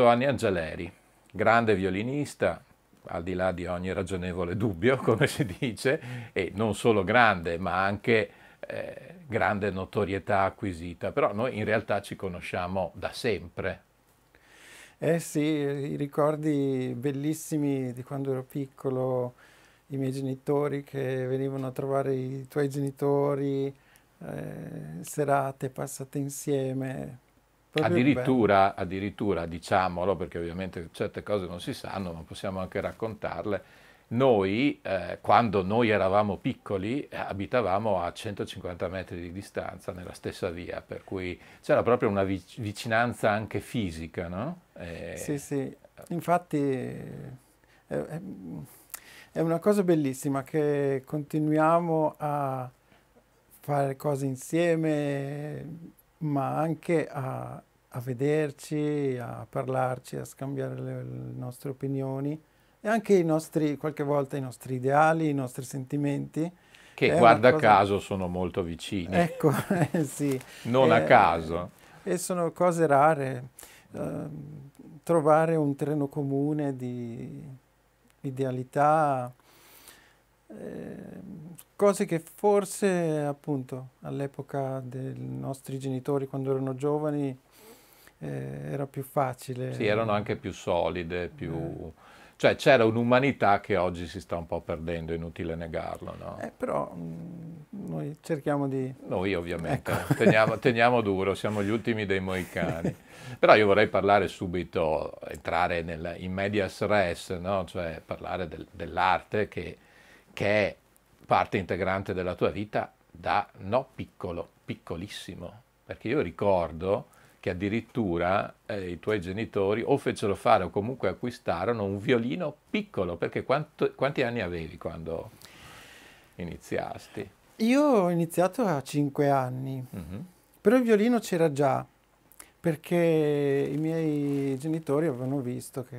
Giovanni Angeleri, grande violinista, al di là di ogni ragionevole dubbio, come si dice, e non solo grande, ma anche eh, grande notorietà acquisita, però noi in realtà ci conosciamo da sempre. Eh sì, i ricordi bellissimi di quando ero piccolo, i miei genitori che venivano a trovare i tuoi genitori, eh, serate passate insieme, Addirittura, addirittura, diciamolo, perché ovviamente certe cose non si sanno, ma possiamo anche raccontarle, noi, eh, quando noi eravamo piccoli, eh, abitavamo a 150 metri di distanza nella stessa via, per cui c'era proprio una vicinanza anche fisica, no? E... Sì, sì, infatti è, è una cosa bellissima che continuiamo a fare cose insieme, ma anche a, a vederci, a parlarci, a scambiare le, le nostre opinioni e anche i nostri, qualche volta i nostri ideali, i nostri sentimenti. Che è guarda cosa... caso sono molto vicini. Ecco, eh, sì. non eh, a caso. E sono cose rare. Uh, trovare un terreno comune di idealità, Ehm, cose che forse appunto all'epoca dei nostri genitori quando erano giovani eh, era più facile. Sì, erano anche più solide, più... Eh. Cioè c'era un'umanità che oggi si sta un po' perdendo, inutile negarlo, no? Eh, però mh, mm, noi cerchiamo di... Noi ovviamente, ecco. teniamo, teniamo, duro, siamo gli ultimi dei moicani. però io vorrei parlare subito, entrare nel, in medias res, no? Cioè parlare del, dell'arte che che è parte integrante della tua vita da no piccolo, piccolissimo. Perché io ricordo che addirittura eh, i tuoi genitori o fecero fare o comunque acquistarono un violino piccolo, perché quanto, quanti anni avevi quando iniziasti? Io ho iniziato a cinque anni, mm-hmm. però il violino c'era già, perché i miei genitori avevano visto che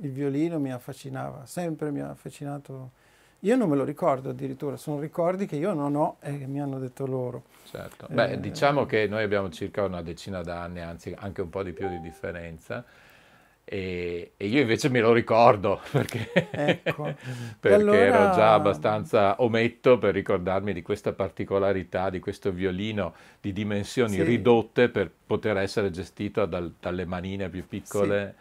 il violino mi affascinava, sempre mi ha affascinato io non me lo ricordo addirittura, sono ricordi che io non ho e che mi hanno detto loro. Certo, beh eh, diciamo eh. che noi abbiamo circa una decina d'anni, anzi anche un po' di più di differenza. E, e, io invece me lo ricordo perché, ecco. perché allora... ero già abbastanza ometto per ricordarmi di questa particolarità di questo violino di dimensioni sì. ridotte per poter essere gestito dal, dalle manine più piccole.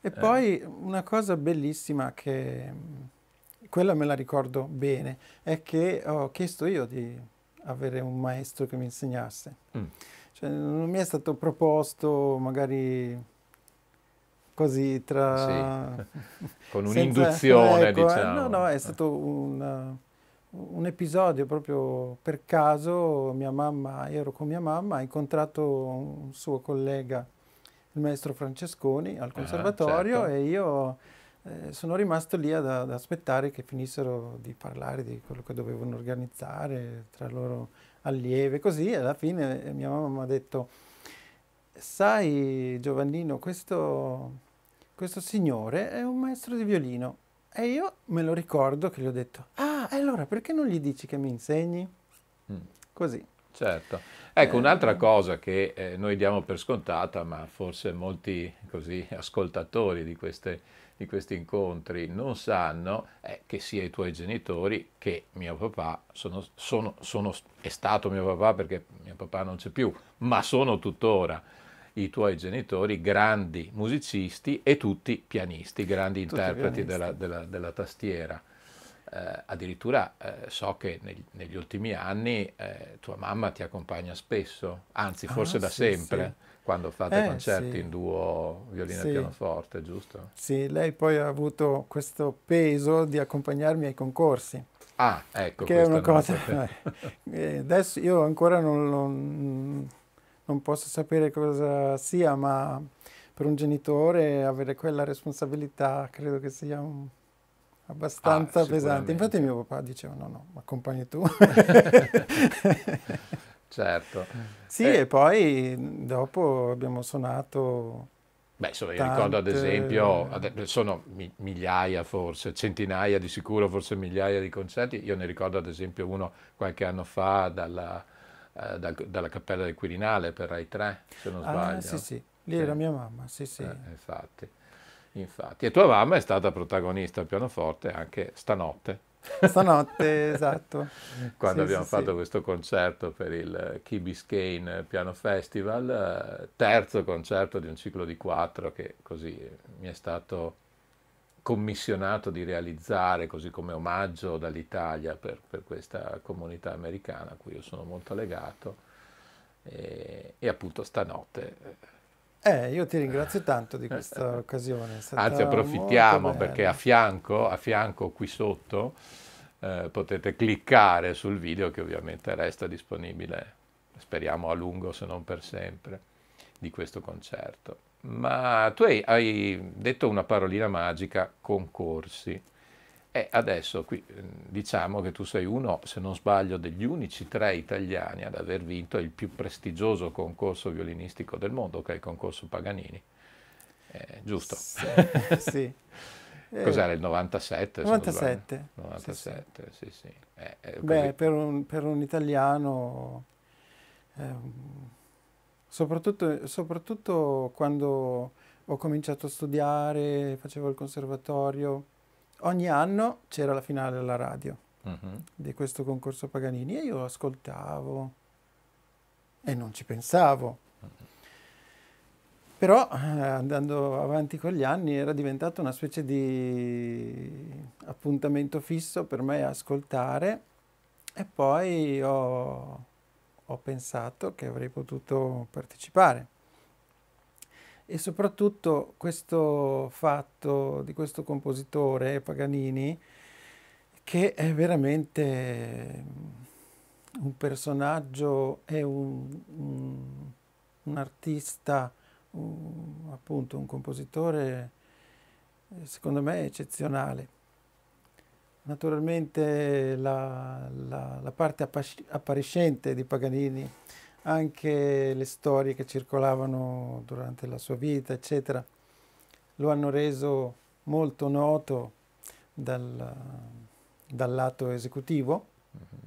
Sì. E eh. poi una cosa bellissima che quella me la ricordo bene, è che ho chiesto io di avere un maestro che mi insegnasse. Mm. Cioè, non mi è stato proposto magari così tra... Sì. Con un'induzione, ecco, eh, diciamo. No, no, è stato un, uh, un, episodio proprio per caso. Mia mamma, ero con mia mamma, ha incontrato un suo collega, il maestro Francesconi, al ah, conservatorio ah, certo. e io eh, sono rimasto lì ad, ad, aspettare che finissero di parlare di quello che dovevano organizzare tra loro allieve così alla fine eh, mia mamma mi ha detto, sai Giovannino, questo, questo signore è un maestro di violino e io me lo ricordo che gli ho detto, ah, allora perché non gli dici che mi insegni? Mm. Così. Certo. Ecco, eh. un'altra cosa che eh, noi diamo per scontata, ma forse molti così, ascoltatori di queste di questi incontri non sanno è eh, che sia i tuoi genitori che mio papà sono, sono, sono, è stato mio papà perché mio papà non c'è più, ma sono tuttora i tuoi genitori grandi musicisti e tutti pianisti, grandi tutti interpreti pianisti. Della, della, della, tastiera. Eh, addirittura eh, so che neg- negli ultimi anni eh, tua mamma ti accompagna spesso, anzi forse ah, da sì, sempre. Sì quando fate eh, concerti sì. in duo violino sì. e pianoforte, giusto? Sì, lei poi ha avuto questo peso di accompagnarmi ai concorsi. Ah, ecco. Che è una cosa... Eh, adesso io ancora non, non, mm, non, posso sapere cosa sia, ma per un genitore avere quella responsabilità credo che sia un, abbastanza ah, pesante. Infatti mio papà diceva no, no, accompagni tu. Certo. Sì, eh. e poi dopo abbiamo suonato... Beh, insomma, io tante... ricordo ad esempio, eh, sono migliaia forse, centinaia di sicuro, forse migliaia di concerti. Io ne ricordo ad esempio uno qualche anno fa dalla, eh, dal, dalla Cappella del Quirinale per Rai 3, se non ah, sbaglio. Ah, sì, sì, lì era mia mamma, sì, sì. Eh, infatti. Infatti, e tua mamma è stata protagonista al pianoforte anche stanotte. Stanotte, esatto. Quando sì, abbiamo sì, fatto sì. questo concerto per il Key Biscayne Piano Festival, eh, terzo concerto di un ciclo di quattro che così mi è stato commissionato di realizzare così come omaggio dall'Italia per, per questa comunità americana a cui io sono molto legato e, e appunto stanotte eh, eh, io ti ringrazio tanto di questa occasione. Anzi, approfittiamo perché a fianco, a fianco qui sotto, eh, potete cliccare sul video che ovviamente resta disponibile, speriamo a lungo se non per sempre, di questo concerto. Ma tu hai, hai detto una parolina magica, concorsi. E adesso qui ehm, diciamo che tu sei uno, se non sbaglio, degli unici tre italiani ad aver vinto il più prestigioso concorso violinistico del mondo, che è il concorso Paganini. Eh, giusto? Sì. sì. Eh, Cos'era il 97? 97. 97, sì, sì. sì, sì. Eh, eh Beh, per un, per un italiano, ehm, soprattutto, soprattutto quando ho cominciato a studiare, facevo il conservatorio, ogni anno c'era la finale alla radio mm-hmm. di questo concorso Paganini e io ascoltavo e non ci pensavo. Mm-hmm. Però eh, andando avanti con gli anni era diventato una specie di appuntamento fisso per me ascoltare e poi ho, ho pensato che avrei potuto partecipare e soprattutto questo fatto di questo compositore Paganini che è veramente un personaggio, è un, un, un artista, un, appunto un compositore secondo me eccezionale. Naturalmente la, la, la parte appariscente di Paganini anche le storie che circolavano durante la sua vita, eccetera, lo hanno reso molto noto dal, dal lato esecutivo. Mm-hmm.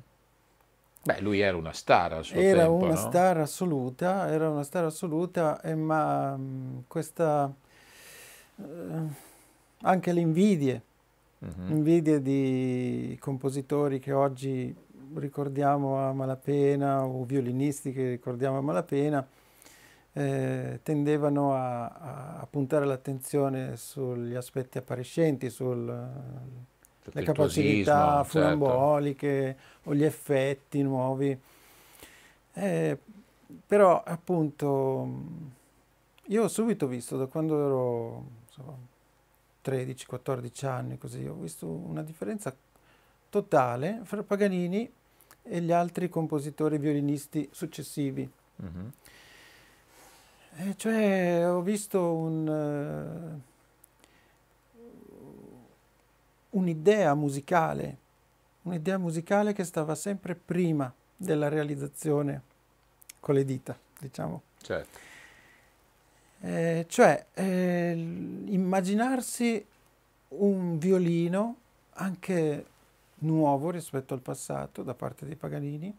Beh, lui era una star al suo era tempo, una no? star assoluta, era una star assoluta, eh, ma mh, mm, questa... Eh, anche le invidie, mm-hmm. invidie di compositori che oggi ricordiamo a malapena o violinisti che ricordiamo a malapena eh, tendevano a, a, puntare l'attenzione sugli aspetti appariscenti, sulle eh, certo capacità flamboliche o gli effetti nuovi. Eh, però appunto io ho subito visto da quando ero 13-14 anni così, ho visto una differenza totale fra Paganini e gli altri compositori violinisti successivi. Mm-hmm. E eh, cioè ho visto un, uh, un'idea musicale, un'idea musicale che stava sempre prima della realizzazione con le dita, diciamo. Certo. Eh, cioè, eh, immaginarsi un violino anche nuovo rispetto al passato da parte dei Paganini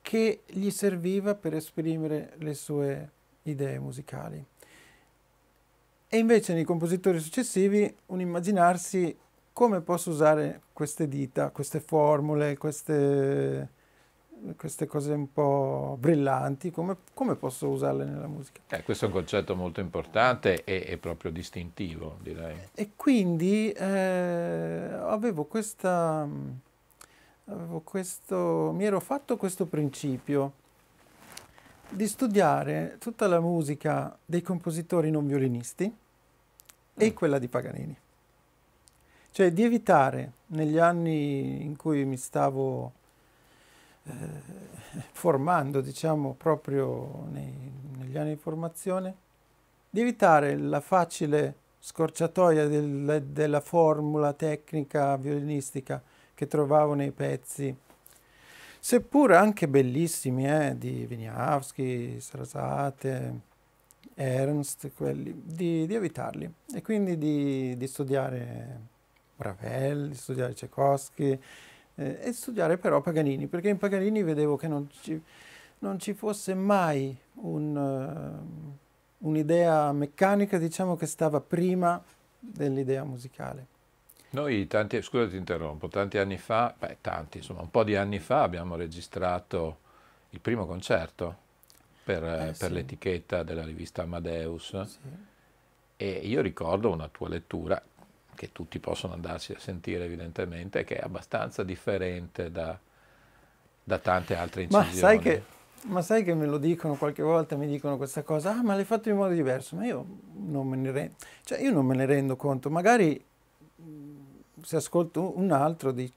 che gli serviva per esprimere le sue idee musicali. E invece nei compositori successivi un immaginarsi come posso usare queste dita, queste formule, queste queste cose un po' brillanti, come, come posso usarle nella musica? Eh, questo è un concetto molto importante e, e proprio distintivo, direi. E quindi eh, avevo questa, avevo questo, mi ero fatto questo principio di studiare tutta la musica dei compositori non violinisti mm. e quella di Paganini. Cioè di evitare negli anni in cui mi stavo eh, formando, diciamo, proprio nei, negli anni di formazione, di evitare la facile scorciatoia del, della formula tecnica violinistica che trovavo nei pezzi, seppur anche bellissimi, eh, di Wieniawski, Sarasate, Ernst, quelli, di, di, evitarli e quindi di, di studiare Ravel, di studiare Tchaikovsky, eh, e studiare però Paganini, perché in Paganini vedevo che non ci, non ci fosse mai un, uh, un'idea meccanica, diciamo, che stava prima dell'idea musicale. Noi tanti, scusa ti interrompo, tanti anni fa, beh tanti, insomma un po' di anni fa abbiamo registrato il primo concerto per, eh, per sì. l'etichetta della rivista Amadeus sì. e io ricordo una tua lettura che tutti possono andarsi a sentire evidentemente, che è abbastanza differente da, da tante altre incisioni. Ma sai, che, ma sai, che, me lo dicono qualche volta, mi dicono questa cosa, ah ma l'hai fatto in modo diverso, ma io non me ne rendo, cioè io non me ne rendo conto, magari mhmm, se ascolto un altro di,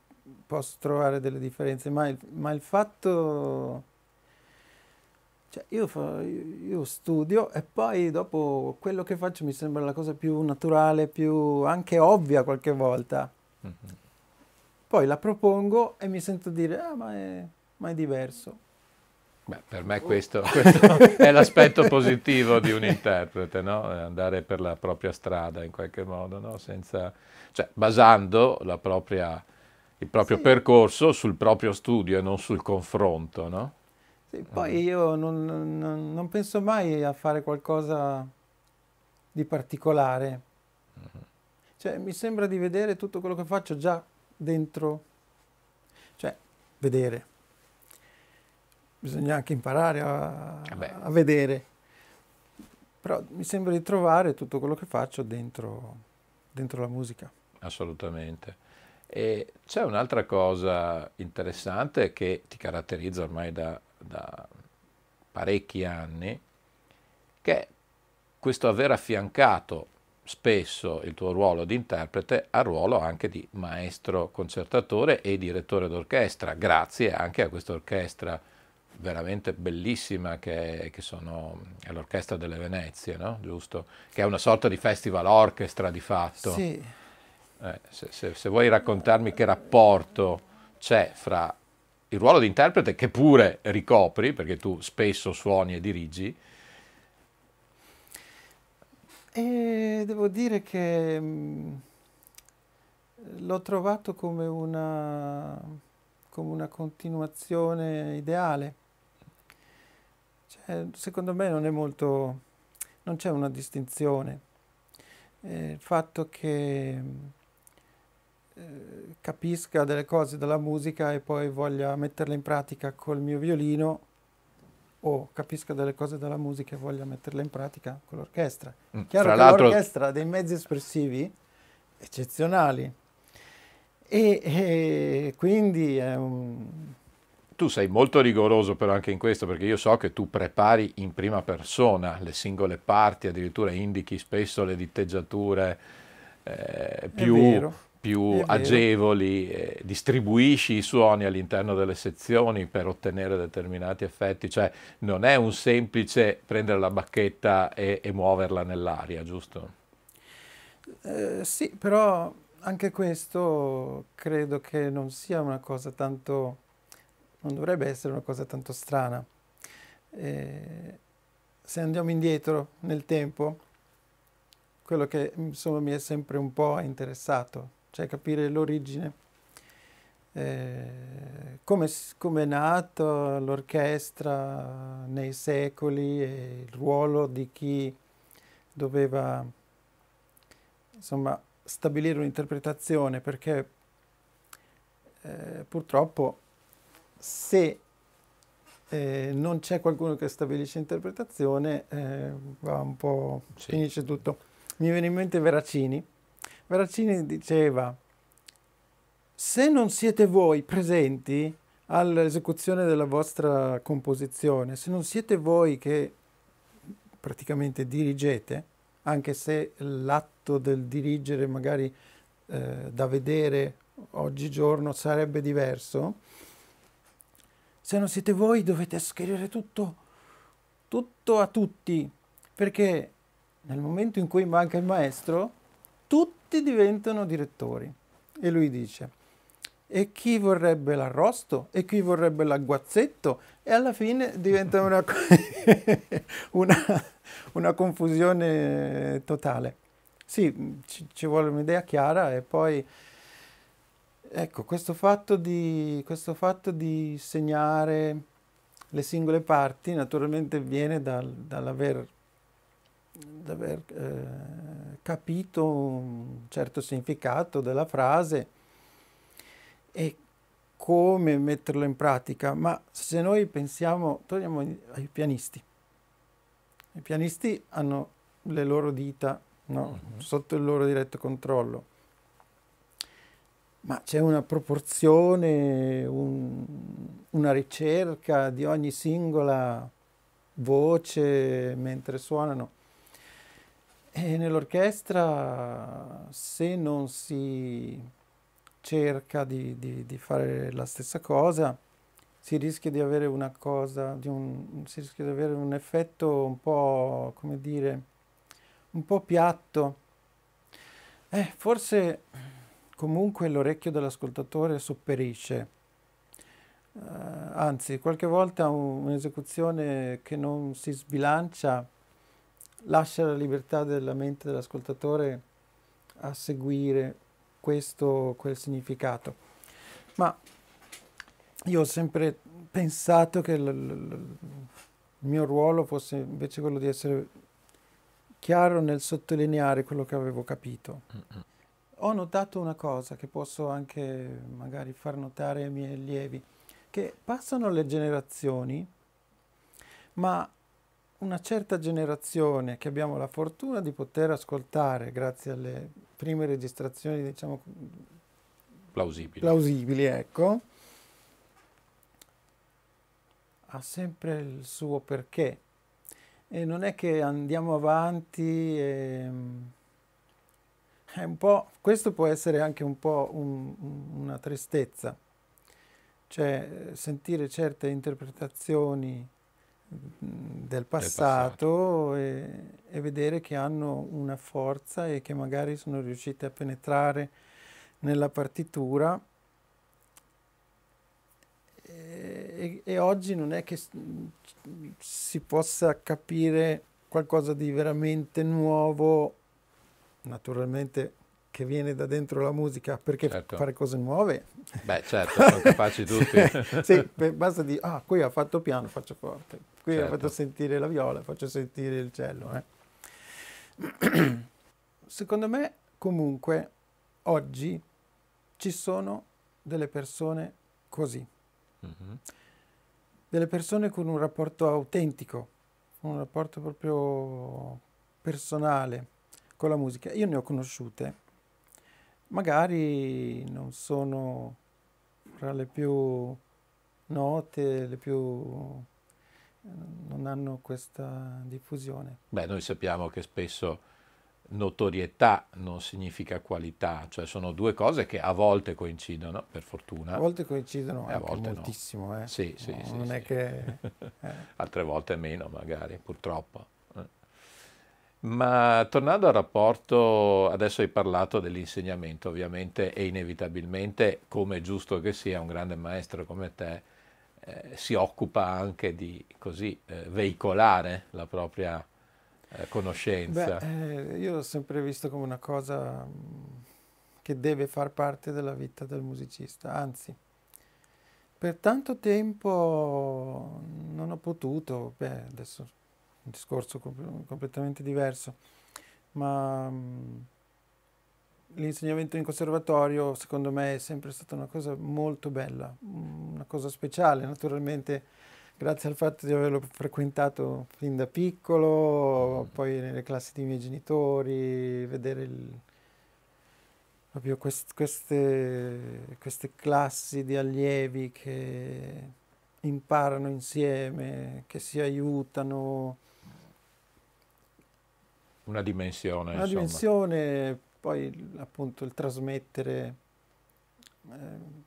posso trovare delle differenze, ma il, ma il fatto cioè, io, fa, io, studio e poi dopo quello che faccio mi sembra la cosa più naturale, più anche ovvia qualche volta. Mm -hmm. Poi la propongo e mi sento dire, ah, ma è, ma è diverso. Beh, per me questo, questo è l'aspetto positivo di un interprete, no? andare per la propria strada in qualche modo, no? Senza, cioè, basando propria, il proprio sì. percorso sul proprio studio e non sul confronto. No? Sì, ah, poi ah. io non, non, non, penso mai a fare qualcosa di particolare. Mm-hmm. Cioè, mi sembra di vedere tutto quello che faccio già dentro. Cioè, vedere. Bisogna anche imparare a, eh a vedere. Però mi sembra di trovare tutto quello che faccio dentro, dentro la musica. Assolutamente. E c'è un'altra cosa interessante che ti caratterizza ormai da da parecchi anni che questo aver affiancato spesso il tuo ruolo di interprete al ruolo anche di maestro concertatore e direttore d'orchestra, grazie anche a questa orchestra veramente bellissima che, è, che sono, è l'Orchestra delle Venezie, no? giusto? Che è una sorta di festival orchestra di fatto. Sì. Eh, se, se, se, vuoi raccontarmi che rapporto c'è fra il ruolo di interprete che pure ricopri, perché tu spesso suoni e dirigi. E devo dire che mm, l'ho trovato come una, come una continuazione ideale. Cioè, secondo me non è molto, non c'è una distinzione. Eh, il fatto che mm, eh, capisca delle cose della musica e poi voglia metterle in pratica col mio violino o capisca delle cose della musica e voglia metterle in pratica con l'orchestra. Mm, Chiaro che l'orchestra ha dei mezzi espressivi eccezionali e, e quindi è un, tu sei molto rigoroso però anche in questo perché io so che tu prepari in prima persona le singole parti, addirittura indichi spesso le diteggiature eh, più, più agevoli, eh, distribuisci i suoni all'interno delle sezioni per ottenere determinati effetti, cioè non è un semplice prendere la bacchetta e, e muoverla nell'aria, giusto? Eh, sì, però anche questo credo che non sia una cosa tanto, non dovrebbe essere una cosa tanto strana. Eh, se andiamo indietro nel tempo, quello che insomma mi è sempre un po' interessato cioè capire l'origine, eh, come, come è nata l'orchestra nei secoli e il ruolo di chi doveva insomma, stabilire un'interpretazione, perché eh, purtroppo se eh, non c'è qualcuno che stabilisce interpretazione, eh, va un po', sì. finisce tutto. Mi viene in mente Veracini, Veracini diceva, se non siete voi presenti all'esecuzione della vostra composizione, se non siete voi che praticamente dirigete, anche se l'atto del dirigere magari eh, da vedere oggigiorno sarebbe diverso, se non siete voi dovete scrivere tutto, tutto a tutti, perché nel momento in cui manca il maestro, tutti tutti diventano direttori. E lui dice, e chi vorrebbe l'arrosto? E chi vorrebbe l'agguazzetto? E alla fine diventa una, una, una confusione totale. Sì, ci, ci vuole un'idea chiara e poi... Ecco, questo fatto, di, questo fatto di segnare le singole parti naturalmente viene dal, dall'aver di aver eh, capito un certo significato della frase e come metterlo in pratica, ma se noi pensiamo, torniamo ai pianisti, i pianisti hanno le loro dita no? uh mm-hmm. -huh. sotto il loro diretto controllo, ma c'è una proporzione, un, una ricerca di ogni singola voce mentre suonano e nell'orchestra se non si cerca di, di, di, fare la stessa cosa si rischia di avere una cosa, di un, si rischia di avere un effetto un po', come dire, un po' piatto. Eh, forse comunque l'orecchio dell'ascoltatore sopperisce. Uh, anzi, qualche volta un'esecuzione che non si sbilancia lascia la libertà della mente dell'ascoltatore a seguire questo o quel significato. Ma io ho sempre pensato che il mio ruolo fosse invece quello di essere chiaro nel sottolineare quello che avevo capito. Mm-hmm. Ho notato una cosa che posso anche magari far notare ai miei allievi, che passano le generazioni, ma una certa generazione che abbiamo la fortuna di poter ascoltare grazie alle prime registrazioni, diciamo, plausibili, plausibili ecco, ha sempre il suo perché. E non è che andiamo avanti e... È un po', questo può essere anche un po' un, una tristezza, cioè sentire certe interpretazioni del passato, del passato. E, e, vedere che hanno una forza e che magari sono riuscite a penetrare nella partitura. E, e, oggi non è che si possa capire qualcosa di veramente nuovo, naturalmente che viene da dentro la musica, perché certo. fare cose nuove? Beh certo, sono capaci tutti. sì, basta dire, ah, qui ha fatto piano, faccio forte qui certo. ho fatto sentire la viola, faccio sentire il cello. Eh. Secondo me comunque oggi ci sono delle persone così, mm-hmm. delle persone con un rapporto autentico, un rapporto proprio personale con la musica. Io ne ho conosciute, magari non sono tra le più note, le più non hanno questa diffusione. Beh, noi sappiamo che spesso notorietà non significa qualità, cioè sono due cose che a volte coincidono, per fortuna. A volte coincidono, a volte moltissimo, no. eh. Sì, sì, no, sì. Non sì, è che... Eh. Altre volte meno, magari, purtroppo. Eh. Ma tornando al rapporto, adesso hai parlato dell'insegnamento, ovviamente e inevitabilmente, come è giusto che sia, un grande maestro come te eh, si occupa anche di così, eh, veicolare la propria eh, conoscenza. Beh, eh, io l'ho sempre visto come una cosa mm, che deve far parte della vita del musicista, anzi, per tanto tempo non ho potuto, beh, adesso un discorso completamente diverso, ma mm, l'insegnamento in conservatorio secondo me è sempre stata una cosa molto bella, mm, una cosa speciale, naturalmente grazie al fatto di averlo frequentato fin da piccolo, poi nelle classi dei miei genitori, vedere il, proprio quest, queste, queste classi di allievi che imparano insieme, che si aiutano. Una dimensione. Una insomma. dimensione poi appunto il trasmettere eh,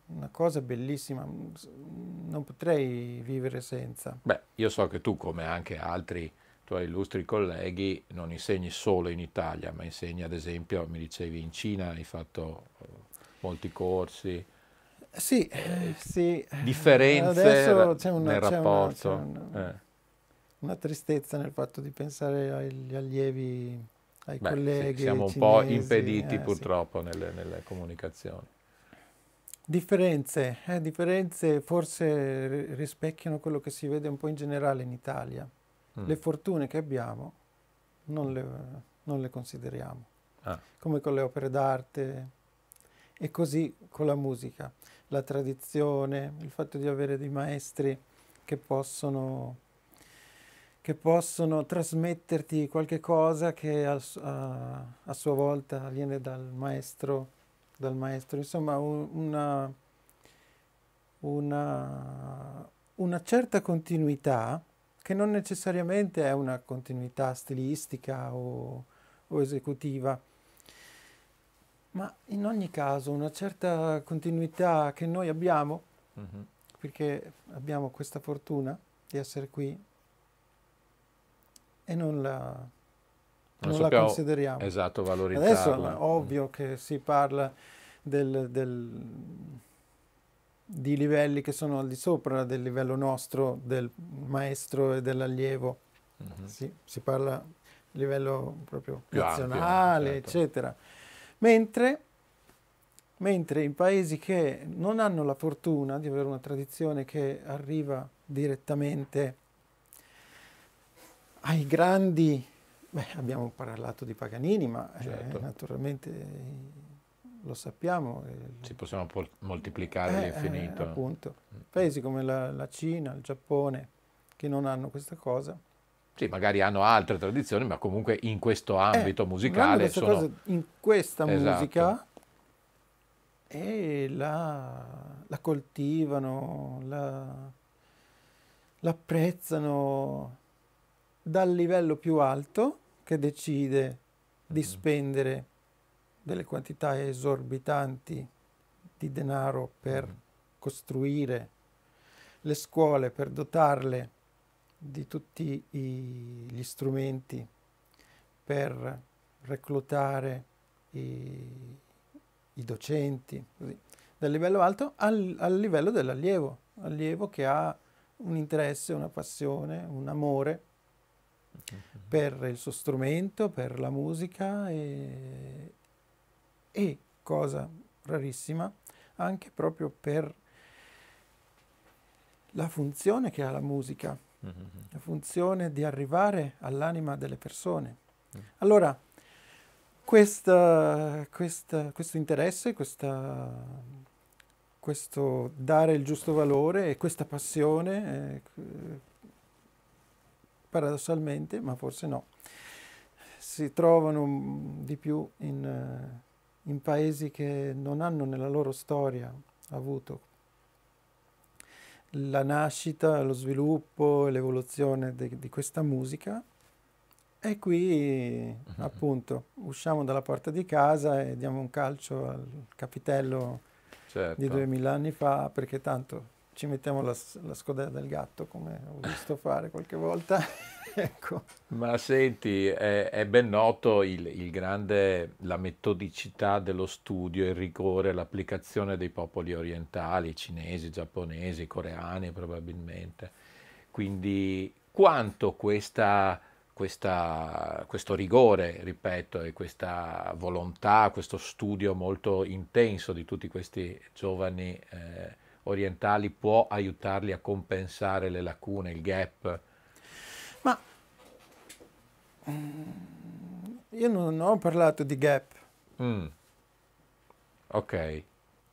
una cosa bellissima, mm, non potrei vivere senza. Beh, io so che tu, come anche altri tuoi illustri colleghi, non insegni solo in Italia, ma insegni ad esempio, mi dicevi, in Cina, hai fatto eh, molti corsi. Sì, eh, eh sì. Differenze Adesso c'è una, nel rapporto. Una, una, eh. una tristezza nel fatto di pensare agli allievi ai Beh, colleghi. Sì, siamo un po' impediti eh, purtroppo sì. nelle, nelle, comunicazioni. Differenze, eh, differenze forse rispecchiano quello che si vede un po' in generale in Italia. Mm. Le fortune che abbiamo non le, non le consideriamo, ah. come con le opere d'arte e così con la musica, la tradizione, il fatto di avere dei maestri che possono che possono trasmetterti qualche cosa che a, a, a sua volta viene dal maestro, dal maestro. insomma una, una, una certa continuità che non necessariamente è una continuità stilistica o, o esecutiva, ma in ogni caso una certa continuità che noi abbiamo, mm-hmm. perché abbiamo questa fortuna di essere qui e non la, non non la consideriamo. Esatto, valorizzarla. Adesso è mm. ovvio mm. che si parla del, del, di livelli che sono al di sopra del livello nostro, del maestro e dell'allievo. Mm -hmm. si, si, parla a livello proprio Più nazionale, ampio, certo. eccetera. Mentre, mentre in paesi che non hanno la fortuna di avere una tradizione che arriva direttamente ai grandi, beh, abbiamo parlato di Paganini, ma eh, certo. eh, naturalmente lo sappiamo. Si eh, possiamo po- moltiplicare eh, all'infinito. Eh, appunto. Paesi come la, la Cina, il Giappone, che non hanno questa cosa, sì, magari hanno altre tradizioni, ma comunque in questo eh, ambito eh, musicale sono... cosa, in questa esatto. musica e la, la coltivano, la, l'apprezzano, dal livello più alto che decide di mm. spendere delle quantità esorbitanti di denaro per mm. costruire le scuole, per dotarle di tutti i, gli strumenti, per reclutare i, i docenti, così. dal livello alto al, al livello dell'allievo, allievo che ha un interesse, una passione, un amore per il suo strumento, per la musica e, e cosa rarissima, anche proprio per la funzione che ha la musica, mm-hmm. la funzione di arrivare all'anima delle persone. Mm. Allora, questa, questa, questo interesse, questa, questo dare il giusto valore e questa passione eh, paradossalmente, ma forse no, si trovano di più in, eh, in paesi che non hanno nella loro storia avuto la nascita, lo sviluppo e l'evoluzione di questa musica. E qui appunto usciamo dalla porta di casa e diamo un calcio al capitello certo. di 2000 anni fa perché tanto ci mettiamo la, la scodella del gatto come ho visto fare qualche volta. ecco. Ma senti, è, è ben noto il, il grande, la metodicità dello studio, il rigore, l'applicazione dei popoli orientali, cinesi, giapponesi, coreani probabilmente. Quindi quanto questa, questa, questo rigore, ripeto, e questa volontà, questo studio molto intenso di tutti questi giovani eh, orientali può aiutarli a compensare le lacune, il gap? Ma mm, io non ho parlato di gap. Mm. Ok,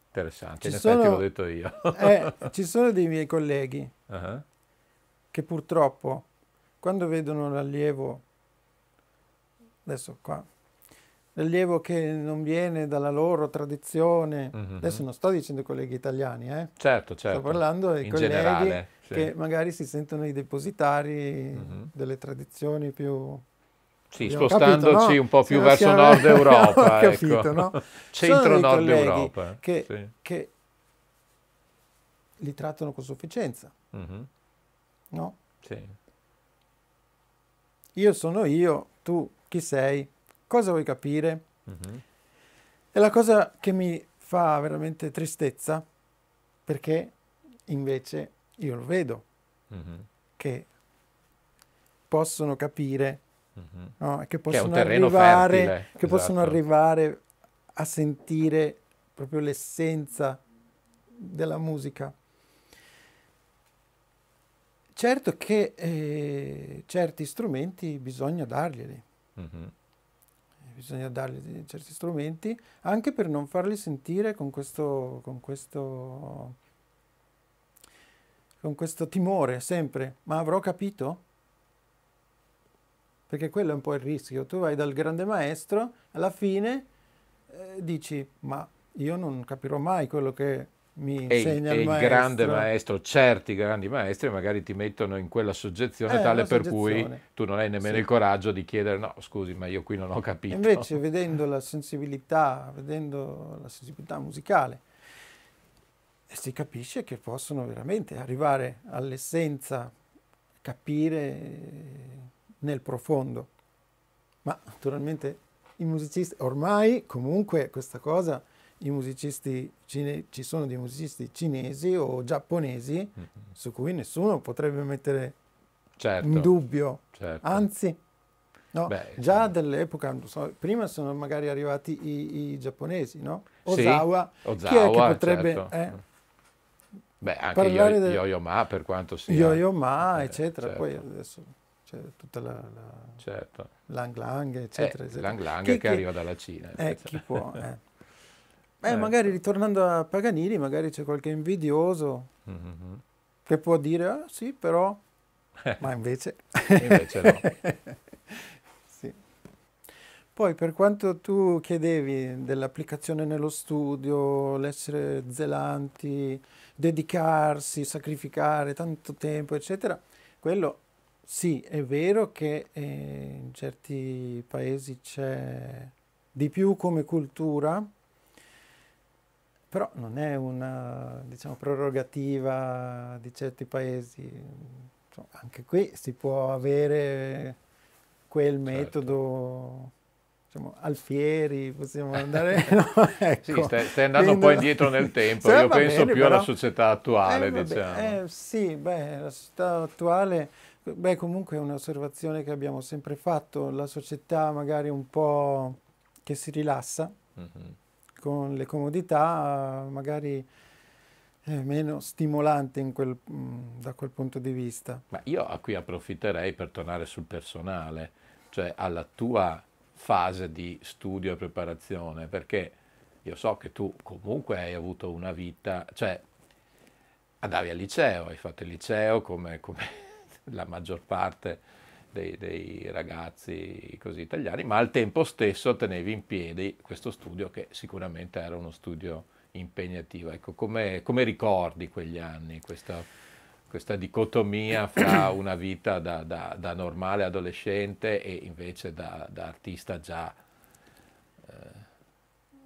interessante, ci in sono, effetti l'ho detto io. eh, ci sono dei miei colleghi uh-huh. che purtroppo quando vedono l'allievo, adesso qua, rilievo che non viene dalla loro tradizione. Mm-hmm. Adesso non sto dicendo i colleghi italiani, eh? certo, certo. sto parlando dei In colleghi generale, sì. che magari si sentono i depositari mm-hmm. delle tradizioni più... Sì, spostandoci capito, no? un po' più Se verso siamo... nord Europa, capito, ecco. no? centro-nord Europa. Che, sì. che, li trattano con sufficienza, mm-hmm. no? Sì. Io sono io, tu chi sei? Cosa vuoi capire? Mm-hmm. E la cosa che mi fa veramente tristezza, perché invece io lo vedo, mm-hmm. che possono capire, mm-hmm. no? che possono, che arrivare, fertile, che esatto. arrivare a sentire proprio l'essenza della musica. Certo che eh, certi strumenti bisogna darglieli. Mm-hmm bisogna dargli certi strumenti, anche per non farli sentire con questo, con questo, con questo timore sempre, ma avrò capito? Perché quello è un po' il rischio, tu vai dal grande maestro, alla fine eh, dici ma io non capirò mai quello che mi insegna e, il, e maestro. il grande maestro, certi grandi maestri magari ti mettono in quella soggezione eh, tale per soggezione. cui tu non hai nemmeno sì. il coraggio di chiedere no scusi ma io qui non ho capito. Invece vedendo la sensibilità, vedendo la sensibilità musicale si capisce che possono veramente arrivare all'essenza, capire eh, nel profondo. Ma naturalmente i musicisti ormai comunque questa cosa i musicisti cine- ci sono dei musicisti cinesi o giapponesi mm-hmm. su cui nessuno potrebbe mettere certo, in dubbio. Certo. Anzi, no, Beh, già sì. dell'epoca, so, prima sono magari arrivati i, i giapponesi, no? Ozawa, sì, Ozawa, chi è che potrebbe... Certo. Eh, Beh, anche yo, del... Yo-Yo Ma per quanto sia... Yo-Yo Ma, eh, eccetera, poi certo. adesso c'è tutta la... la... Certo. Lang Lang, eccetera, eh, eccetera. Lang Lang che, che arriva dalla Cina. Eh, eh chi può, eh. Eh, ecco. magari ritornando a Paganini, magari c'è qualche invidioso mm-hmm. che può dire, ah sì, però, eh. ma invece... invece no. sì. Poi per quanto tu chiedevi dell'applicazione nello studio, l'essere zelanti, dedicarsi, sacrificare tanto tempo, eccetera, quello sì, è vero che eh, in certi paesi c'è di più come cultura, però non è una diciamo, prerogativa di certi paesi. Insomma, cioè, anche qui si può avere quel certo. metodo. Diciamo, Alfieri, possiamo andare. No, ecco. sì, stai, stai andando un po' indietro nel tempo. Io penso bene, più però, alla società attuale, eh, diciamo. eh, sì, beh, la società attuale. Beh, comunque è un'osservazione che abbiamo sempre fatto, la società magari un po' che si rilassa, mm-hmm con le comodità magari eh, meno stimolante quel, mm, da quel punto di vista. Ma io a qui approfitterei per tornare sul personale, cioè alla tua fase di studio e preparazione, perché io so che tu comunque hai avuto una vita, cioè andavi al liceo, hai fatto il liceo come, come la maggior parte dei, dei ragazzi così italiani, ma al tempo stesso tenevi in piedi questo studio che sicuramente era uno studio impegnativo. Ecco, come, come ricordi quegli anni, questa, questa dicotomia fra una vita da, da, da, normale adolescente e invece da, da artista già... Eh,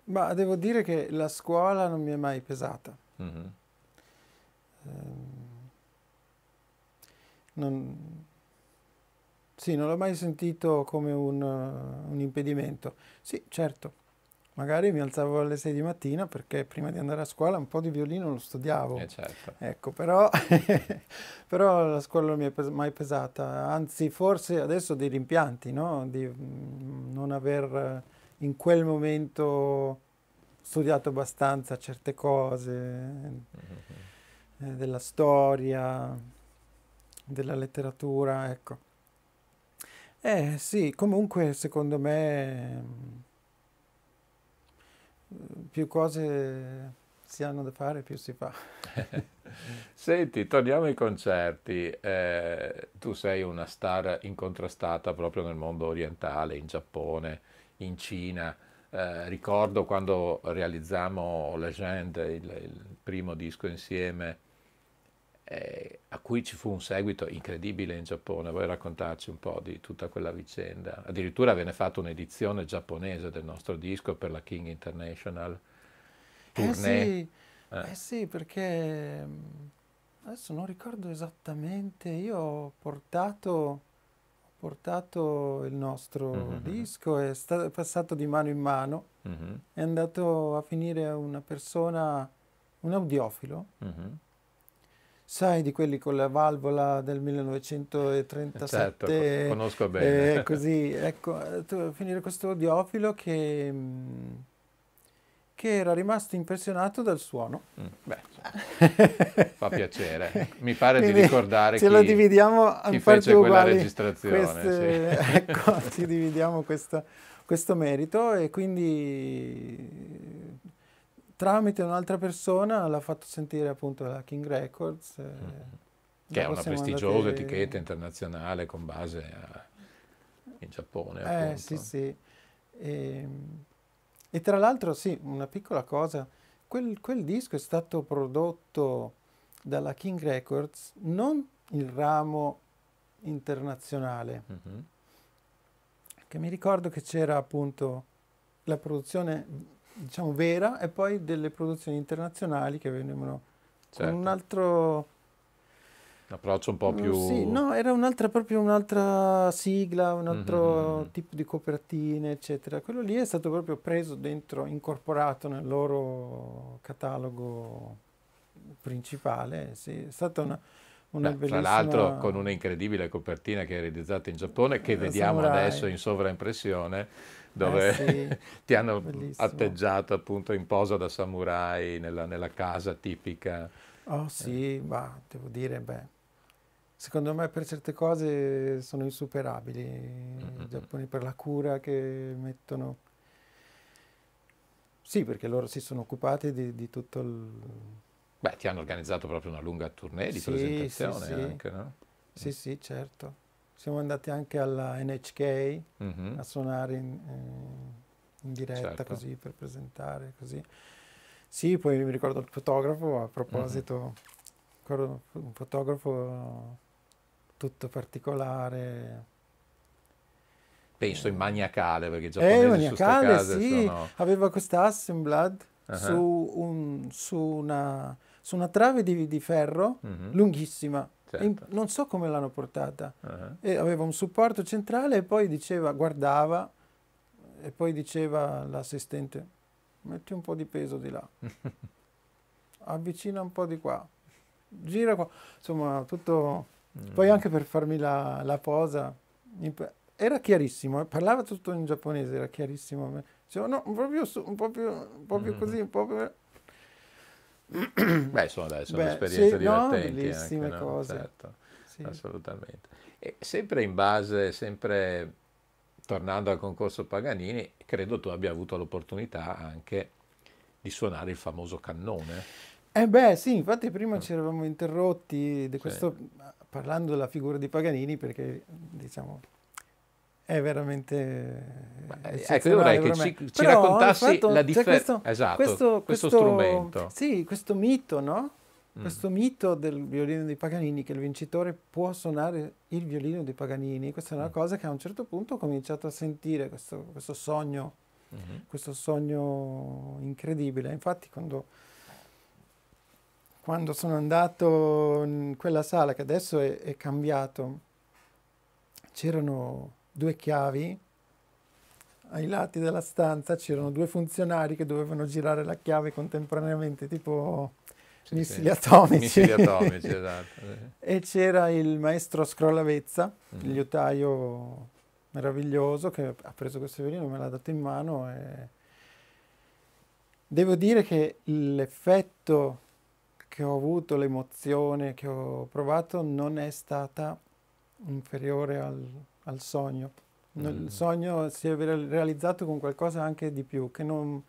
ma devo dire che la scuola non mi è mai pesata. Mm-hmm. non, sì, non l'ho mai sentito come un, un impedimento. Sì, certo. Magari mi alzavo alle 6 di mattina perché prima di andare a scuola un po' di violino lo studiavo. Eh certo. Ecco, però, però, la scuola non mi è mai pesata, anzi forse adesso dei rimpianti, no? Di mm, non aver in quel momento studiato abbastanza certe cose, mm-hmm. eh, della storia, della letteratura, ecco. Eh sì, comunque secondo me eh, più cose si hanno da fare, più si fa. Senti, torniamo ai concerti. Eh, tu sei una star incontrastata proprio nel mondo orientale, in Giappone, in Cina. Eh, ricordo quando realizzammo Legend, il, il primo disco insieme, eh, a cui ci fu un seguito incredibile in Giappone. Vuoi raccontarci un po' di tutta quella vicenda? Addirittura venne fatta un'edizione giapponese del nostro disco per la King International. Tournée. Eh, sì. eh. eh sì, perché mm, adesso non ricordo esattamente, io ho portato, portato il nostro mm-hmm. disco, è, sta- è, passato di mano in mano, mm-hmm. è andato a finire a una persona, un audiofilo. Mm-hmm sai di quelli con la valvola del 1937 eh, certo, conosco bene eh, così ecco eh, tu, finire questo odiofilo che mm, che era rimasto impressionato dal suono. Mm, beh, fa piacere. Mi pare Quindi di ricordare ce chi, lo dividiamo chi fece quella registrazione. Queste, sì. Ecco, ci dividiamo questa, questo merito e quindi tramite un'altra persona l'ha fatto sentire appunto la King Records. Eh, mm-hmm. Che è una prestigiosa andati... etichetta internazionale con base a... in Giappone. Eh, appunto. sì, sì. E, ehm, e, tra l'altro, sì, una piccola cosa, quel, quel disco è stato prodotto dalla King Records, non il ramo internazionale. Mm-hmm. Che mi ricordo che c'era appunto la produzione diciamo, vera e poi delle produzioni internazionali che venivano certo. con un altro... Un approccio un po' mm, più... Sì, no, era un'altra, proprio un'altra sigla, un mm-hmm, altro mm-hmm. tipo di copertine, eccetera. Quello lì è stato proprio preso dentro, incorporato nel loro catalogo principale. Sì, è stata una... Beh, bellissima... Tra l'altro con una incredibile copertina che è realizzato in Giappone, che eh, vediamo samurai. adesso in sovraimpressione dove eh sì, ti hanno bellissimo. atteggiato appunto in posa da samurai nella, nella casa tipica. Oh sì, eh. ma devo dire, beh, secondo me per certe cose sono insuperabili mm-hmm. i giapponesi per la cura che mettono. Sì, perché loro si sono occupati di, di tutto il... Beh, ti hanno organizzato proprio una lunga tournée di sì, presentazione sì, anche, no? Sì, sì, certo siamo andati anche alla NHK mm-hmm. a suonare in, eh, in diretta certo. così per presentare così. Sì, poi mi ricordo il fotografo, a proposito, mm-hmm. un fotografo tutto particolare. Penso in eh. maniacale, perché già eh, maniacale, su sì, sono... aveva questa Assemblad uh-huh. su, un, su, una, su, una, trave di, di ferro mm-hmm. lunghissima Certo. In, non so come l'hanno portata. Uh-huh. aveva un supporto centrale e poi diceva, guardava e poi diceva all'assistente, metti un po' di peso di là, avvicina un po' di qua, gira qua, insomma tutto... Mm. Poi anche per farmi la, la posa, era chiarissimo, eh, parlava tutto in giapponese, era chiarissimo. Dicevo, no, un po' più su, un po' più, un po più mm. così, un po' più... Beh, sono, dai, sono Beh, esperienze sì, divertenti. No, bellissime anche, cose. Certo, sì. assolutamente. E sempre in base, sempre tornando al concorso Paganini, credo tu abbia avuto l'opportunità anche di suonare il famoso cannone. Eh beh, sì, infatti prima mm. ci eravamo interrotti di questo, sì. parlando della figura di Paganini perché diciamo è veramente... Beh, eh, ecco, io vorrei che ci, ci Però, raccontassi fatto, la cioè, differenza... esatto, questo, questo, questo, strumento. Sì, questo mito, no? Mm. mito del violino di Paganini, che il vincitore può suonare il violino di Paganini, questa è una mm. cosa che a un certo punto ho cominciato a sentire, questo, questo sogno, mm-hmm. questo sogno incredibile. Infatti quando quando sono andato in quella sala che adesso è, è cambiato, c'erano due chiavi, ai lati della stanza c'erano due funzionari che dovevano girare la chiave contemporaneamente, tipo sì, missili sì. atomici. Missili atomici esatto. e c'era il maestro Scrollavezza, mm. il liutaio meraviglioso, che ha preso questo violino, me l'ha dato in mano e... Devo dire che l'effetto che ho avuto, l'emozione che ho provato, non è stata inferiore al al sogno. Mm. Il sogno si è realizzato con qualcosa anche di più che non,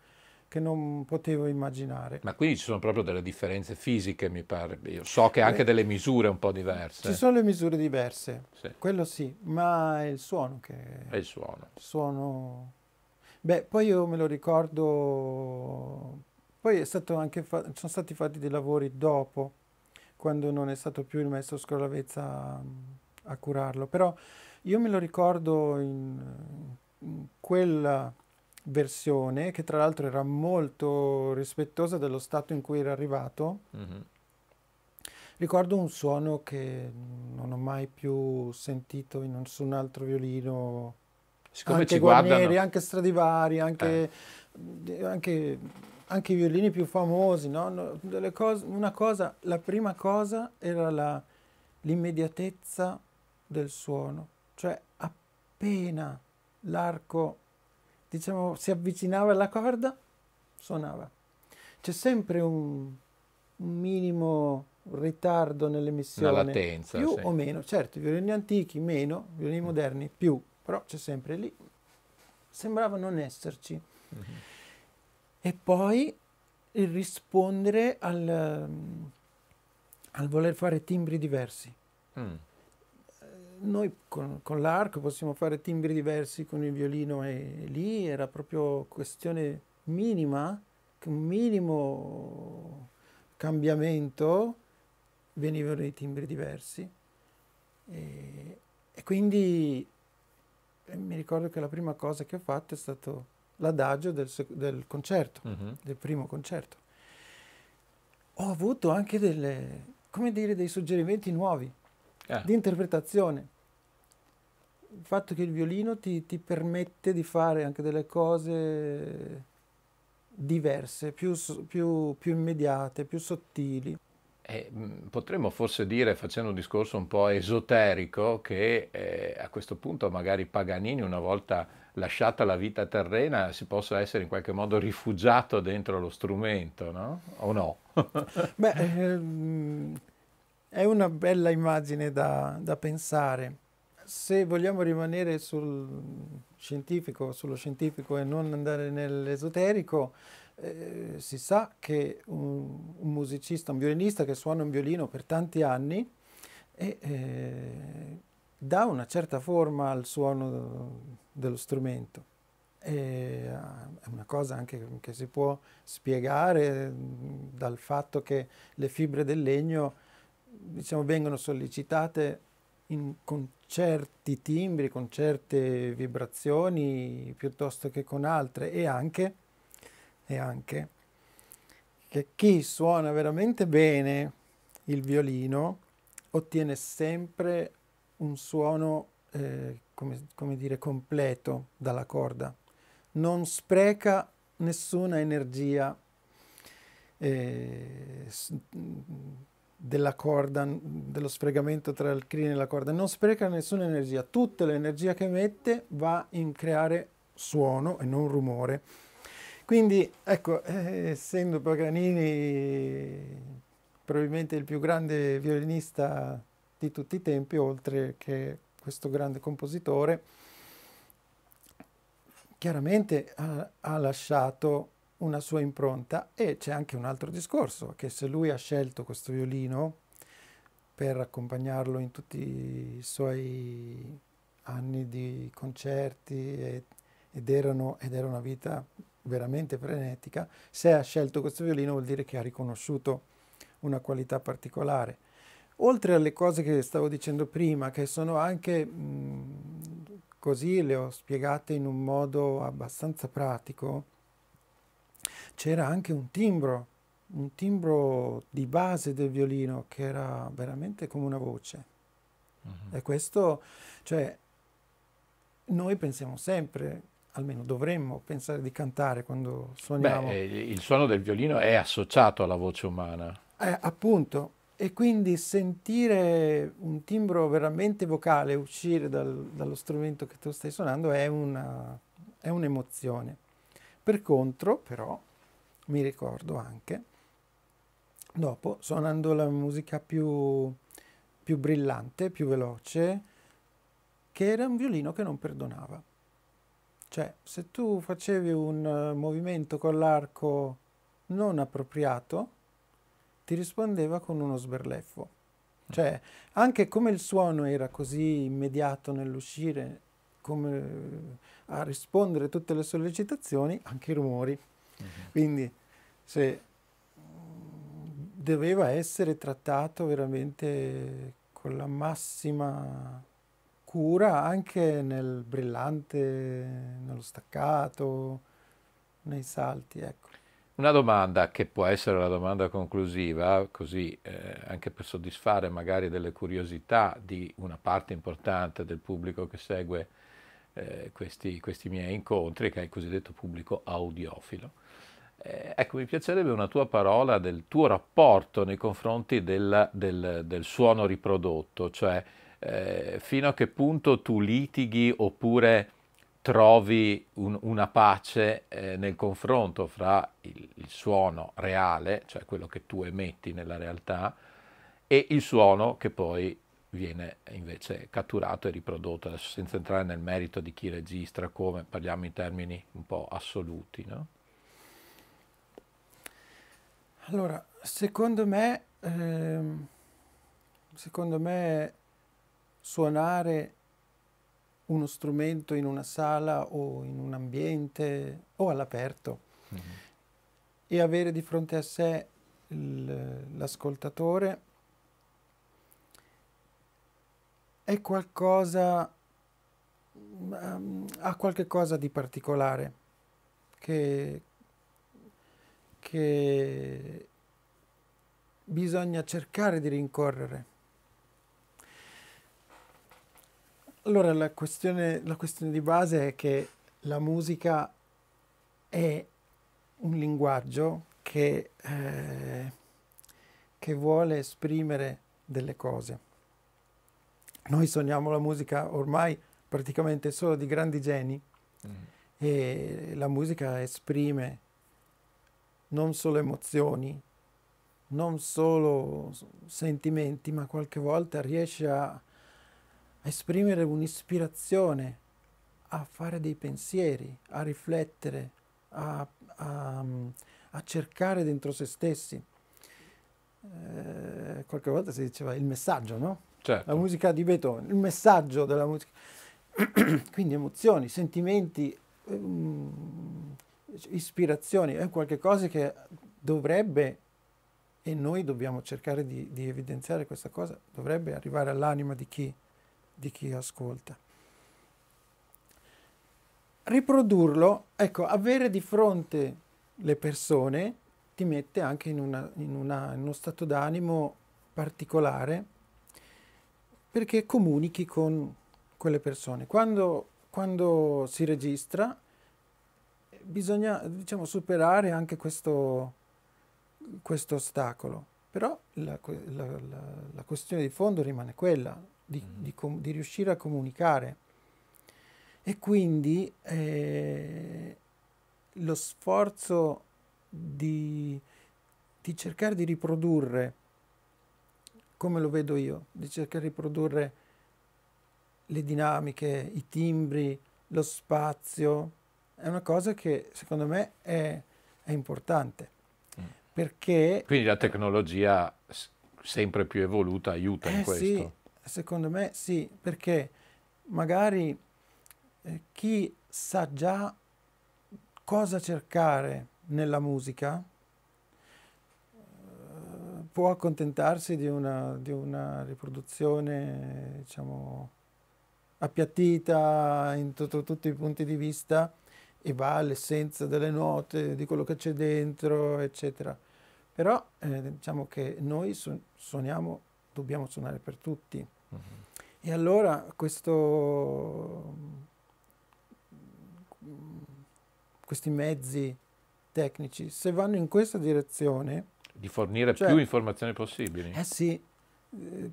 che non potevo immaginare. Ma quindi ci sono proprio delle differenze fisiche, mi pare. Io so che anche eh, delle misure un po' diverse. Ci sono le misure diverse, sì. quello sì, ma è il suono che... È il suono. suono... Beh, poi io me lo ricordo... Poi fa... sono stati fatti dei lavori dopo, quando non è stato più il maestro Scrollavezza mm, a curarlo, però io me lo ricordo in, in quella versione, che tra l'altro era molto rispettosa dello stato in cui era arrivato, mm-hmm. ricordo un suono che non ho mai più sentito in nessun altro violino. Siccome anche ci Guarnieri, guardano... anche Stradivari, anche, eh. anche, anche, i violini più famosi. No? Cose, una cosa, la prima cosa era la, l'immediatezza del suono cioè appena l'arco diciamo, si avvicinava alla corda, suonava. C'è sempre un, un minimo ritardo nell'emissione. Una latenza. Più sì. o meno, certo, i violini antichi meno, i violini mm. moderni più, però c'è sempre lì. Sembrava non esserci. Mm-hmm. E poi il rispondere al, al voler fare timbri diversi. Mm noi con, con l'arco possiamo fare timbri diversi con il violino e lì era proprio questione minima, un minimo cambiamento venivano dei timbri diversi e, e quindi e eh, mi ricordo che la prima cosa che ho fatto è stato l'adagio del, del concerto, uh mm-hmm. -huh. del primo concerto. Ho avuto anche delle, come dire, dei suggerimenti nuovi eh. di interpretazione il fatto che il violino ti, ti, permette di fare anche delle cose diverse, più, più, più immediate, più sottili. Eh, potremmo forse dire, facendo un discorso un po' esoterico, che eh, a questo punto magari Paganini, una volta lasciata la vita terrena, si possa essere in qualche modo rifugiato dentro lo strumento, no? O no? Beh, ehm, è una bella immagine da, da pensare se vogliamo rimanere sul scientifico, sullo scientifico e non andare nell'esoterico, eh, si sa che un, un, musicista, un violinista che suona un violino per tanti anni e, eh, dà una certa forma al suono dello strumento. E eh, è una cosa anche che si può spiegare mm, dal fatto che le fibre del legno diciamo, vengono sollecitate in, con certi timbri, con certe vibrazioni piuttosto che con altre e anche, e anche che chi suona veramente bene il violino ottiene sempre un suono, eh, come, come dire, completo dalla corda, non spreca nessuna energia eh, della corda, dello sfregamento tra il crine e la corda, non spreca nessuna energia, tutta l'energia che emette va in creare suono e non rumore. Quindi, ecco, eh, essendo Paganini probabilmente il più grande violinista di tutti i tempi, oltre che questo grande compositore, chiaramente ha, ha lasciato una sua impronta e c'è anche un altro discorso, che se lui ha scelto questo violino per accompagnarlo in tutti i suoi anni di concerti e, ed, erano, ed era una vita veramente frenetica, se ha scelto questo violino vuol dire che ha riconosciuto una qualità particolare. Oltre alle cose che stavo dicendo prima, che sono anche mh, così, le ho spiegate in un modo abbastanza pratico, c'era anche un timbro, un timbro di base del violino che era veramente come una voce. Uh-huh. E questo, cioè, noi pensiamo sempre, almeno dovremmo pensare di cantare quando suoniamo. Beh, eh, il suono del violino è associato alla voce umana. Eh, appunto, e quindi sentire un timbro veramente vocale uscire dal, dallo strumento che tu stai suonando è, una, è un'emozione. Per contro, però, mi ricordo anche, dopo suonando la musica più, più brillante, più veloce, che era un violino che non perdonava. Cioè, se tu facevi un eh, movimento con l'arco non appropriato, ti rispondeva con uno sberleffo. Cioè, anche come il suono era così immediato nell'uscire, come eh, a rispondere a tutte le sollecitazioni, anche i rumori. Mhm. Quindi se mm, doveva essere trattato veramente con la massima cura anche nel brillante, nello staccato, nei salti. Ecco. Una domanda che può essere la domanda conclusiva, così eh, anche per soddisfare magari delle curiosità di una parte importante del pubblico che segue eh, questi, questi, miei incontri, che è il cosiddetto pubblico audiofilo. Eh, ecco, mi piacerebbe una tua parola del tuo rapporto nei confronti del, del, del suono riprodotto, cioè eh, fino a che punto tu litighi oppure trovi un, una pace eh, nel confronto fra il, il, suono reale, cioè quello che tu emetti nella realtà, e il suono che poi viene invece catturato e riprodotto, adesso senza entrare nel merito di chi registra, come, parliamo in termini un po' assoluti. No? Allora, secondo me, ehm, secondo me suonare uno strumento in una sala o in un ambiente o all'aperto mm -hmm. e avere di fronte a sé l'ascoltatore è qualcosa, ehm, ha qualche cosa di particolare che, che bisogna cercare di rincorrere. Allora la questione, la questione di base è che la musica è un linguaggio che, eh, che vuole esprimere delle cose noi sogniamo la musica ormai praticamente solo di grandi geni mm. e la musica esprime non solo emozioni, non solo sentimenti, ma qualche volta riesce a esprimere un'ispirazione, a fare dei pensieri, a riflettere, a, a, mm, a cercare dentro se stessi. Eh, qualche volta si diceva il messaggio, no? certo. la musica di Beethoven, il messaggio della musica. Quindi emozioni, sentimenti, ehm, ispirazioni, è qualcosa che dovrebbe, e noi dobbiamo cercare di, di evidenziare questa cosa, dovrebbe arrivare all'anima di chi, di chi ascolta riprodurlo, ecco, avere di fronte le persone ti mette anche in, una, in, una, in uno stato d'animo particolare perché comunichi con quelle persone. Quando, quando si registra bisogna diciamo, superare anche questo, questo ostacolo, però la, la, la, la, questione di fondo rimane quella, di, mm-hmm. di, com, di riuscire a comunicare. E quindi eh, lo sforzo di, di cercare di riprodurre come lo vedo io, di cercare di produrre le dinamiche, i timbri, lo spazio, è una cosa che secondo me è, è importante. Mm. Perché... Quindi la tecnologia sempre più evoluta aiuta eh, in questo. Sì, secondo me sì, perché magari eh, chi sa già cosa cercare nella musica, può accontentarsi di una, di una riproduzione, diciamo, appiattita in tutti i punti di vista e va all'essenza delle note, di quello che c'è dentro, eccetera. Però eh, diciamo che noi su suoniamo, dobbiamo suonare per tutti. Mm -hmm. E allora questo, questi mezzi tecnici, se vanno in questa direzione, di fornire cioè, più informazioni possibili. Eh sì, eh,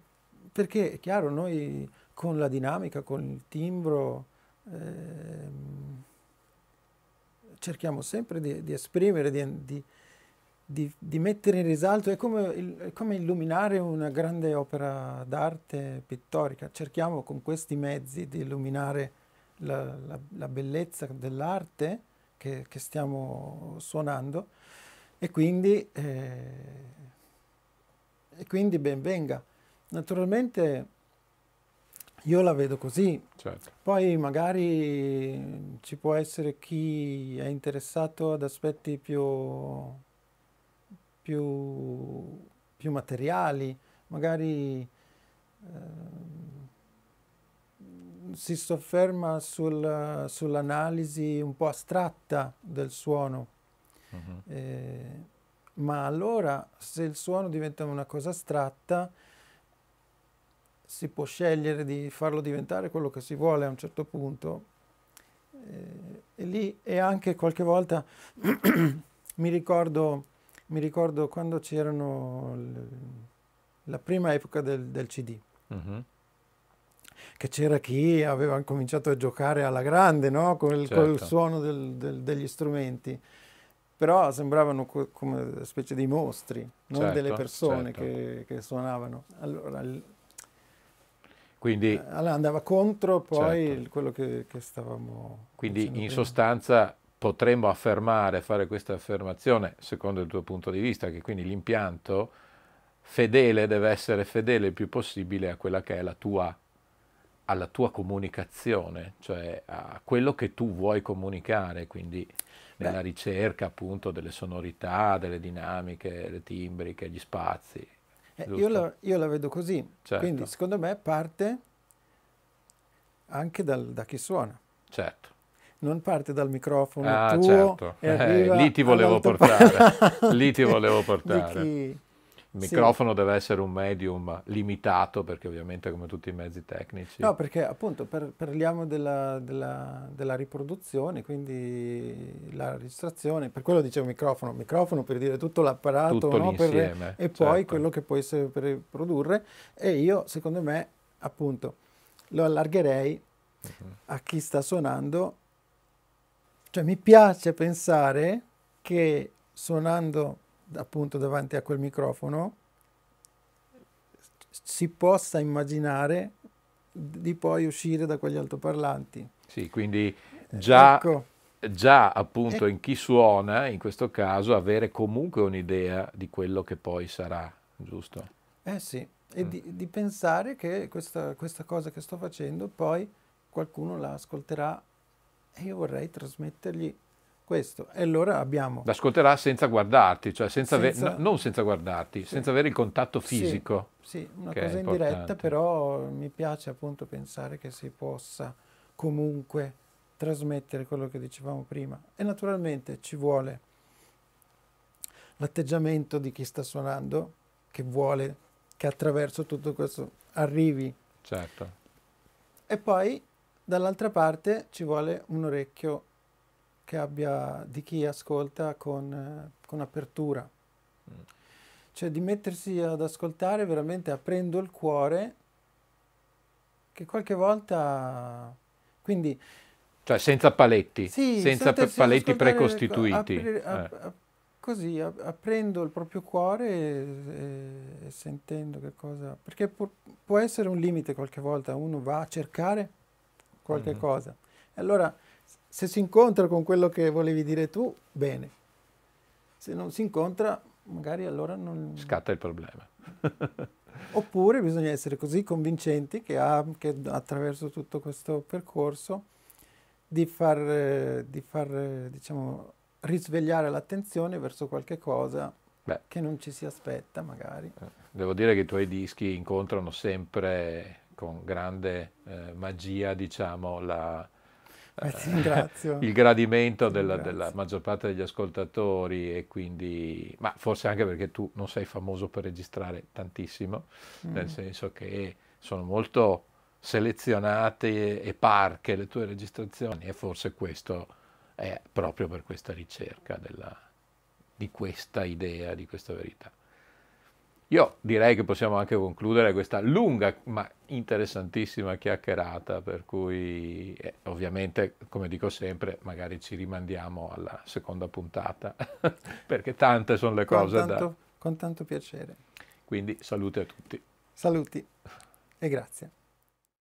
perché è chiaro, noi con la dinamica, con il timbro, ehm, cerchiamo sempre di, di esprimere, di, di, di, mettere in risalto, è come, il, è come illuminare una grande opera d'arte pittorica, cerchiamo con questi mezzi di illuminare la, la, la bellezza dell'arte che, che stiamo suonando. E quindi, eh, e quindi ben venga. Naturalmente io la vedo così. Certo. Poi magari ci può essere chi è interessato ad aspetti più, più, più materiali, magari eh, si sofferma sul, sull'analisi un po' astratta del suono Uh-huh. Eh, ma allora se il suono diventa una cosa astratta, si può scegliere di farlo diventare quello che si vuole a un certo punto. Eh, e lì e anche qualche volta mi, ricordo, mi, ricordo, quando c'erano l- la prima epoca del, del CD. Uh-huh mhm. che c'era chi aveva cominciato a giocare alla grande no? il certo. col suono del, del, degli strumenti però sembravano co- come specie di mostri, non certo, delle persone certo. che, che, suonavano. Allora, l- quindi, eh, allora andava contro poi certo. quello che, che, stavamo... Quindi in prima. sostanza potremmo affermare, fare questa affermazione, secondo il tuo punto di vista, che quindi l'impianto fedele deve essere fedele il più possibile a quella che è la tua alla tua comunicazione, cioè a quello che tu vuoi comunicare, quindi nella ricerca appunto delle sonorità, delle dinamiche, le timbriche, gli spazi. Eh, io, la, io, la, vedo così, certo. quindi secondo me parte anche dal, da chi suona. Certo. Non parte dal microfono ah, tuo certo. e eh, lì ti volevo portare, lì ti volevo portare. Il microfono sì. deve essere un medium limitato perché ovviamente come tutti i mezzi tecnici. No, perché appunto per, parliamo della, della, della, riproduzione, quindi la registrazione, per quello dicevo microfono, microfono per dire tutto l'apparato tutto no? per, e certo. poi quello che puoi produrre e io secondo me appunto lo allargherei uh-huh. a chi sta suonando, cioè mi piace pensare che suonando appunto davanti a quel microfono si possa immaginare di poi uscire da quegli altoparlanti. Sì, quindi già, ecco. già appunto e... Eh. in chi suona, in questo caso, avere comunque un'idea di quello che poi sarà, giusto? Eh sì, e mm. di, di, pensare che questa, questa cosa che sto facendo poi qualcuno la ascolterà e io vorrei trasmettergli questo. E allora abbiamo... L'ascolterà senza guardarti, cioè senza senza... Ave... No, non senza guardarti, sì. senza avere il contatto fisico. Sì, sì una cosa in diretta, però mi piace appunto pensare che si possa comunque trasmettere quello che dicevamo prima. E naturalmente ci vuole l'atteggiamento di chi sta suonando, che vuole che attraverso tutto questo arrivi. Certo. E poi dall'altra parte ci vuole un orecchio che abbia di chi ascolta con, eh, con apertura. Mm. Cioè di mettersi ad ascoltare veramente aprendo il cuore, che qualche volta... Quindi, cioè senza paletti, sì, senza paletti precostituiti. Aprire, ap, eh. ap, così, ap, aprendo il proprio cuore e, e sentendo che cosa... Perché pu- può essere un limite qualche volta, uno va a cercare qualche mm. cosa. E allora se si incontra con quello che volevi dire tu, bene. Se non si incontra, magari allora non... Scatta il problema. Oppure bisogna essere così convincenti che, ha, che attraverso tutto questo percorso di far, di far diciamo, risvegliare l'attenzione verso qualche cosa Beh. che non ci si aspetta magari. Eh, devo dire che i tuoi dischi incontrano sempre con grande eh, magia diciamo, la, eh, eh il gradimento della, della, maggior parte degli ascoltatori e quindi, ma forse anche perché tu non sei famoso per registrare tantissimo, mm. nel senso che sono molto selezionate e parche le tue registrazioni e forse questo è proprio per questa ricerca della, di questa idea, di questa verità. Io direi che possiamo anche concludere questa lunga ma interessantissima chiacchierata, per cui eh, ovviamente, come dico sempre, magari ci rimandiamo alla seconda puntata, perché tante sono le cose tanto, da... Con tanto piacere. Quindi saluti a tutti. Saluti e grazie.